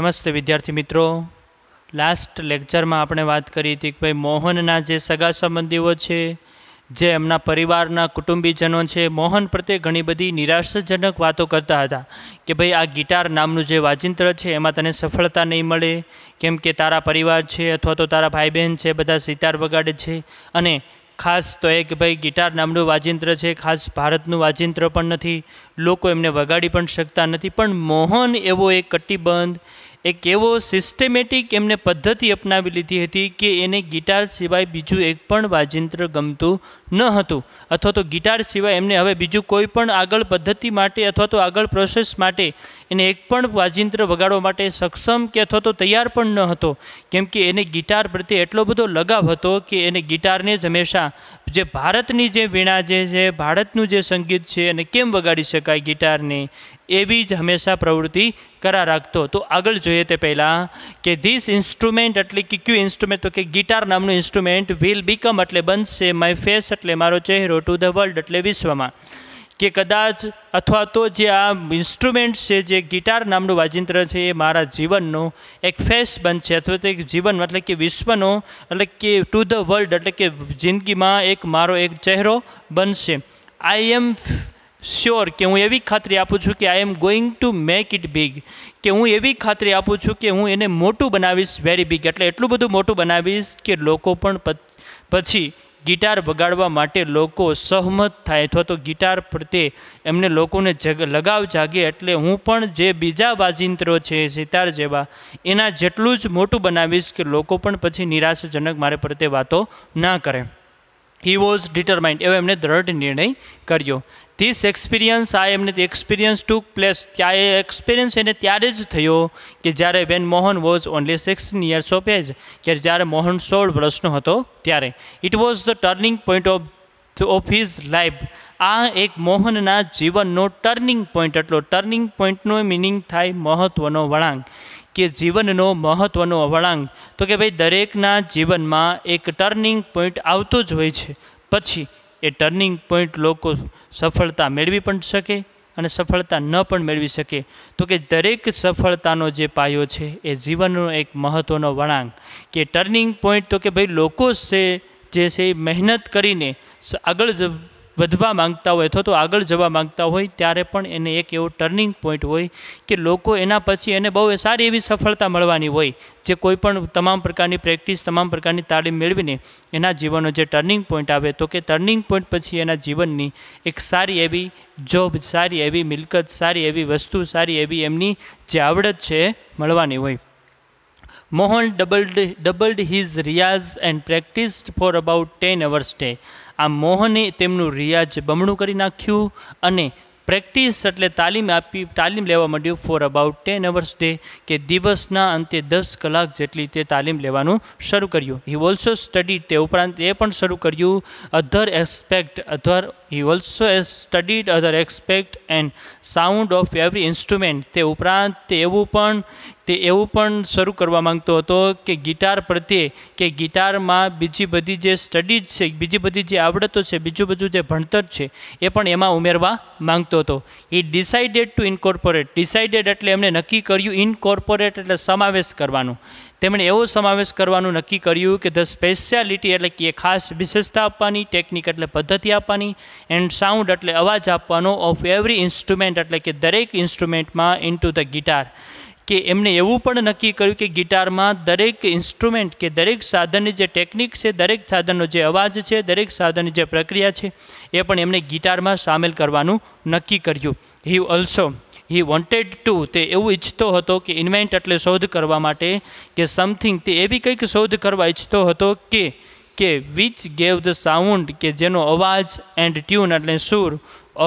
નમસ્તે વિદ્યાર્થી મિત્રો લાસ્ટ લેક્ચરમાં આપણે વાત કરી હતી કે ભાઈ મોહનના જે સગા સંબંધીઓ છે જે એમના પરિવારના કુટુંબીજનો છે મોહન પ્રત્યે ઘણી બધી નિરાશાજનક વાતો કરતા હતા કે ભાઈ આ ગિટાર નામનું જે વાજિંત્ર છે એમાં તને સફળતા નહીં મળે કેમ કે તારા પરિવાર છે અથવા તો તારા ભાઈ બહેન છે બધા સિતાર વગાડે છે અને ખાસ તો એક ભાઈ ગિટાર નામનું વાજિંત્ર છે ખાસ ભારતનું વાજિંત્ર પણ નથી લોકો એમને વગાડી પણ શકતા નથી પણ મોહન એવો એક કટિબંધ એક એવો સિસ્ટેમેટિક એમને પદ્ધતિ અપનાવી લીધી હતી કે એને ગિટાર સિવાય બીજું એક પણ વાજિંત્ર ગમતું ન હતું અથવા તો ગિટાર સિવાય એમને હવે બીજું કોઈ પણ આગળ પદ્ધતિ માટે અથવા તો આગળ પ્રોસેસ માટે એને એક પણ વાજિંત્ર વગાડવા માટે સક્ષમ કે અથવા તો તૈયાર પણ ન હતો કેમ કે એને ગિટાર પ્રત્યે એટલો બધો લગાવ હતો કે એને ગિટારને જ હંમેશા જે ભારતની જે વીણા જે છે ભારતનું જે સંગીત છે એને કેમ વગાડી શકાય ગિટારને એવી જ હંમેશા પ્રવૃત્તિ કરા રાખતો તો આગળ જોઈએ તે પહેલાં કે ધીસ ઇન્સ્ટ્રુમેન્ટ એટલે કે ક્યુ ઇન્સ્ટ્રુમેન્ટ તો કે ગિટાર નામનું ઇન્સ્ટ્રુમેન્ટ વિલ બીકમ એટલે બનશે માય ફેસ એટલે મારો ચહેરો ટુ ધ વર્લ્ડ એટલે વિશ્વમાં કે કદાચ અથવા તો જે આ ઇન્સ્ટ્રુમેન્ટ છે જે ગિટાર નામનું વાજિંત્ર છે એ મારા જીવનનો એક ફેસ બનશે અથવા તો એક જીવન એટલે કે વિશ્વનો એટલે કે ટુ ધ વર્લ્ડ એટલે કે જિંદગીમાં એક મારો એક ચહેરો બનશે આઈ એમ શ્યોર કે હું એવી ખાતરી આપું છું કે I am going to make it big કે હું એવી ખાતરી આપું છું કે હું એને મોટું બનાવીશ વેરી બિગ એટલે એટલું બધું મોટું બનાવીશ કે લોકો પણ પછી ગિટાર વગાડવા માટે લોકો સહમત થાય અથવા તો ગિટાર પ્રત્યે એમને લોકોને જગ લગાવ જાગે એટલે હું પણ જે બીજા વાજિંત્રો છે સિતાર જેવા એના જેટલું જ મોટું બનાવીશ કે લોકો પણ પછી નિરાશાજનક મારે પ્રત્યે વાતો ના કરે હી વોઝ ડિટરમાઇન્ડ એવો એમણે દ્રઢ નિર્ણય કર્યો ધીસ એક્સપિરિયન્સ આ એમને એક્સપિરિયન્સ ટુક પ્લેસ ત્યાં એ એક્સપિરિયન્સ એને ત્યારે જ થયો કે જ્યારે when Mohan was only sixteen years of age કે જ્યારે મોહન સોળ વર્ષનો હતો ત્યારે it was the turning point of of his life આ એક મોહનના જીવનનો ટર્નિંગ પોઈન્ટ એટલો ટર્નિંગ પોઈન્ટનો મિનિંગ થાય મહત્ત્વનો વળાંક કે જીવનનો મહત્ત્વનો વળાંક તો કે ભાઈ દરેકના જીવનમાં એક ટર્નિંગ પોઈન્ટ આવતો જ હોય છે પછી એ ટર્નિંગ પોઈન્ટ લોકો સફળતા મેળવી પણ શકે અને સફળતા ન પણ મેળવી શકે તો કે દરેક સફળતાનો જે પાયો છે એ જીવનનો એક મહત્ત્વનો વળાંક કે ટર્નિંગ પોઈન્ટ તો કે ભાઈ લોકો છે જે છે મહેનત કરીને આગળ વધવા માંગતા હોય અથવા તો આગળ જવા માંગતા હોય ત્યારે પણ એને એક એવો ટર્નિંગ પોઈન્ટ હોય કે લોકો એના પછી એને બહુ સારી એવી સફળતા મળવાની હોય જે કોઈ પણ તમામ પ્રકારની પ્રેક્ટિસ તમામ પ્રકારની તાલીમ મેળવીને એના જીવનનો જે ટર્નિંગ પોઈન્ટ આવે તો કે ટર્નિંગ પોઈન્ટ પછી એના જીવનની એક સારી એવી જોબ સારી એવી મિલકત સારી એવી વસ્તુ સારી એવી એમની જે આવડત છે મળવાની હોય મોહન doubled, doubled his રિયાઝ and practice for about ten hours day આ મોહને તેમનું રિયાઝ બમણું કરી નાખ્યું અને પ્રેક્ટિસ એટલે તાલીમ આપી તાલીમ લેવા માંડ્યું for about ten hours day કે દિવસના અંતે દસ કલાક જેટલી તે તાલીમ લેવાનું શરૂ કર્યું હી ઓલ્સો સ્ટડી તે ઉપરાંત એ પણ શરૂ કર્યું other aspect other he also studied other aspect and sound of every instrument તે ઉપરાંત તે એવું પણ તે એવું પણ શરૂ કરવા માંગતો હતો કે ગિટાર પ્રત્યે કે ગિટારમાં બીજી બધી જે સ્ટડીઝ છે બીજી બધી જે આવડતો છે બીજું બધું જે ભણતર છે એ પણ એમાં ઉમેરવા માંગતો હતો એ ડિસાઇડેડ ટુ ઇન્કોર્પોરેટ ડિસાઇડેડ એટલે એમણે નક્કી કર્યું ઇન્કોર્પોરેટ એટલે સમાવેશ કરવાનું તેમણે એવો સમાવેશ કરવાનું નક્કી કર્યું કે ધ સ્પેશિયાલિટી એટલે કે ખાસ વિશેષતા આપવાની ટેકનિક એટલે પદ્ધતિ આપવાની એન્ડ સાઉન્ડ એટલે અવાજ આપવાનો ઓફ એવરી ઇન્સ્ટ્રુમેન્ટ એટલે કે દરેક ઇન્સ્ટ્રુમેન્ટમાં ઇન ધ ગિટાર કે એમણે એવું પણ નક્કી કર્યું કે ગિટારમાં દરેક ઇન્સ્ટ્રુમેન્ટ કે દરેક સાધનની જે ટેકનિક છે દરેક સાધનનો જે અવાજ છે દરેક સાધનની જે પ્રક્રિયા છે એ પણ એમણે ગિટારમાં સામેલ કરવાનું નક્કી કર્યું he also he wanted to તે એવું ઈચ્છતો હતો કે ઇન્વેન્ટ એટલે શોધ કરવા માટે કે સમથિંગ તે એવી કંઈક શોધ કરવા ઈચ્છતો હતો કે કે વિચ ગેવ ધ સાઉન્ડ કે જેનો અવાજ એન્ડ ટ્યુન એટલે સૂર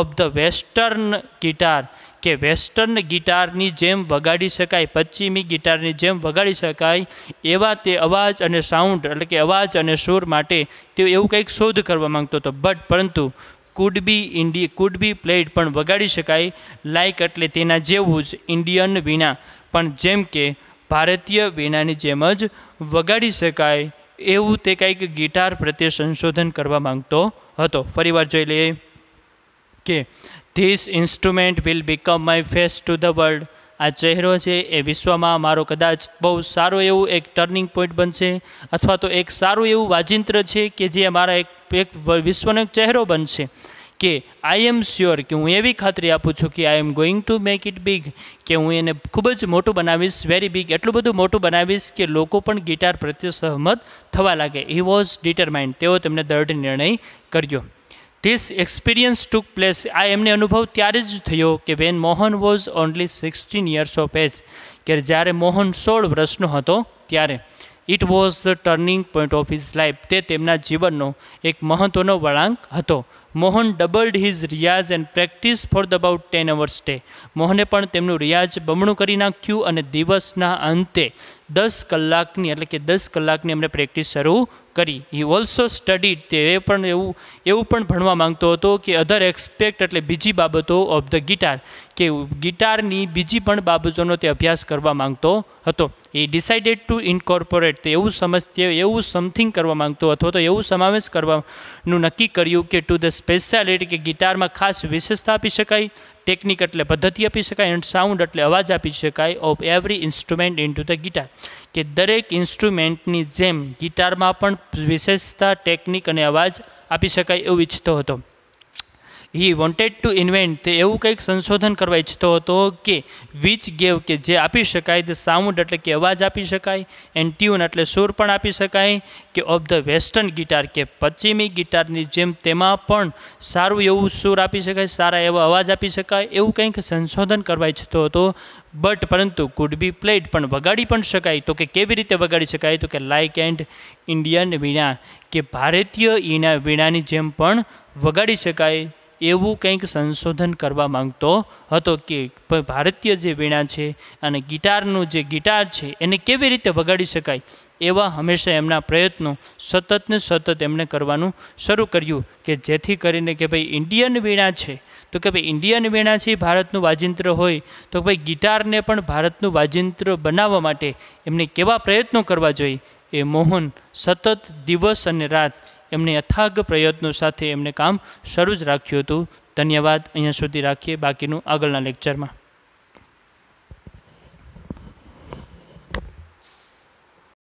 ઓફ ધ વેસ્ટર્ન ગિટાર કે વેસ્ટર્ન ગિટારની જેમ વગાડી શકાય પશ્ચિમી ગિટારની જેમ વગાડી શકાય એવા તે અવાજ અને સાઉન્ડ એટલે કે અવાજ અને સૂર માટે તે એવું કંઈક શોધ કરવા માંગતો હતો બટ પરંતુ કુડ બી ઇન્ડી કુડ બી પ્લેડ પણ વગાડી શકાય લાઇક એટલે તેના જેવું જ ઇન્ડિયન વીણા પણ જેમ કે ભારતીય વીણાની જેમ જ વગાડી શકાય એવું તે કંઈક ગિટાર પ્રત્યે સંશોધન કરવા માંગતો હતો ફરીવાર જોઈ લઈએ કે this instrument will become my face to the world આ ચહેરો છે એ વિશ્વમાં મારો કદાચ બહુ સારો એવું એક ટર્નિંગ પોઈન્ટ બનશે અથવા તો એક સારું એવું વાજિંત્ર છે કે જે મારા એક એક વિશ્વનો એક ચહેરો બનશે કે આઈ એમ શ્યોર કે હું એવી ખાતરી આપું છું કે I am going to make it big કે હું એને ખૂબ જ મોટું બનાવીશ વેરી બિગ એટલું બધું મોટું બનાવીશ કે લોકો પણ ગિટાર પ્રત્યે સહમત થવા લાગે હી વોઝ ડિટરમાઇન્ડ તેઓ તેમને દૃઢ નિર્ણય કર્યો ધીસ એક્સપિરિયન્સ ટુક પ્લેસ આ એમને અનુભવ ત્યારે જ થયો કે when Mohan was only sixteen years of age કે જ્યારે મોહન સોળ વર્ષનો હતો ત્યારે it was the turning point of his life તે તેમના જીવનનો એક મહત્ત્વનો વળાંક હતો મોહન ડબલ્ડ હિઝ રિયાઝ and practice for the about ten hours day મોહને પણ તેમનું રિયાઝ બમણું કરી નાખ્યું અને દિવસના અંતે દસ કલાકની એટલે કે દસ કલાકની અમને પ્રેક્ટિસ શરૂ કરી હી ઓલ્સો સ્ટડીડ તે પણ એવું એવું પણ ભણવા માંગતો હતો કે અધર એક્સપેક્ટ એટલે બીજી બાબતો ઓફ ધ ગિટાર કે ગિટારની બીજી પણ બાબતોનો તે અભ્યાસ કરવા માંગતો હતો એ ડિસાઇડેડ ટુ ઇન્કોર્પોરેટ તે એવું સમજતે એવું સમથિંગ કરવા માંગતો હતો તો એવું સમાવેશ કરવાનું નક્કી કર્યું કે ટુ ધ સ્પેશિયાલિટી કે ગિટારમાં ખાસ વિશેષતા આપી શકાય ટેકનિક એટલે પદ્ધતિ આપી શકાય એન્ડ સાઉન્ડ એટલે અવાજ આપી શકાય of every instrument in the guitar કે દરેક ઇન્સ્ટ્રુમેન્ટની જેમ ગિટારમાં પણ વિશેષતા ટેકનિક અને અવાજ આપી શકાય એવું ઈચ્છતો હતો હી વોન્ટેડ ટુ ઇન્વેન્ટ તે એવું કંઈક સંશોધન કરવા ઈચ્છતો હતો કે વીચ ગેવ કે જે આપી શકાય તે સાઉન્ડ એટલે કે અવાજ આપી શકાય એન્ડ ટ્યુન એટલે સૂર પણ આપી શકાય કે ઓફ ધ વેસ્ટર્ન ગિટાર કે પશ્ચિમી ગિટારની જેમ તેમાં પણ સારું એવું સૂર આપી શકાય સારા એવા અવાજ આપી શકાય એવું કંઈક સંશોધન કરવા ઈચ્છતો હતો બટ પરંતુ કુડ બી પ્લેડ પણ વગાડી પણ શકાય તો કે કેવી રીતે વગાડી શકાય તો કે લાઇક એન્ડ ઇન્ડિયન વીણા કે ભારતીય ઈના વીણાની જેમ પણ વગાડી શકાય એવું કંઈક સંશોધન કરવા માંગતો હતો કે ભારતીય જે વીણા છે અને ગિટારનું જે ગિટાર છે એને કેવી રીતે વગાડી શકાય એવા હંમેશા એમના પ્રયત્નો સતત ને સતત એમણે કરવાનું શરૂ કર્યું કે જેથી કરીને કે ભાઈ ઇન્ડિયન વીણા છે તો કે ભાઈ ઇન્ડિયન વીણા છે ભારતનું વાજિંત્ર હોય તો ભાઈ ગિટારને પણ ભારતનું વાજિંત્ર બનાવવા માટે એમને કેવા પ્રયત્નો કરવા જોઈએ એ મોહન સતત દિવસ અને રાત એમને અથાગ પ્રયત્નો સાથે એમને કામ શરૂ જ રાખ્યું હતું ધન્યવાદ અહીંયા સુધી રાખીએ બાકીનું આગળના લેક્ચરમાં